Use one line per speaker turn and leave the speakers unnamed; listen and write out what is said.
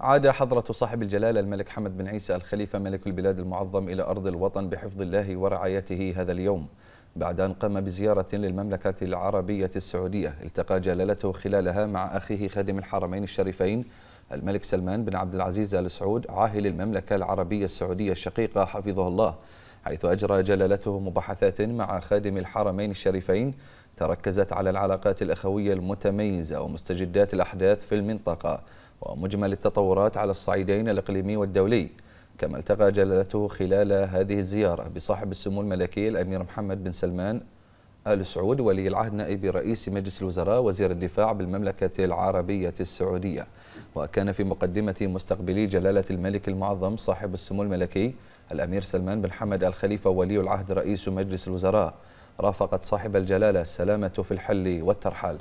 عاد حضرة صاحب الجلالة الملك حمد بن عيسى الخليفة ملك البلاد المعظم إلى أرض الوطن بحفظ الله ورعايته هذا اليوم بعد أن قام بزيارة للمملكة العربية السعودية التقى جلالته خلالها مع أخيه خادم الحرمين الشريفين الملك سلمان بن عبد العزيز آل سعود عاهل المملكة العربية السعودية الشقيقة حفظه الله حيث أجرى جلالته مباحثات مع خادم الحرمين الشريفين تركزت على العلاقات الأخوية المتميزة ومستجدات الأحداث في المنطقة ومجمل التطورات على الصعيدين الإقليمي والدولي كما التقى جلالته خلال هذه الزيارة بصاحب السمو الملكي الأمير محمد بن سلمان آل سعود ولي العهد نائب رئيس مجلس الوزراء وزير الدفاع بالمملكة العربية السعودية وكان في مقدمة مستقبلي جلالة الملك المعظم صاحب السمو الملكي الأمير سلمان بن حمد الخليفة ولي العهد رئيس مجلس الوزراء رافقت صاحب الجلالة السلامة في الحل
والترحال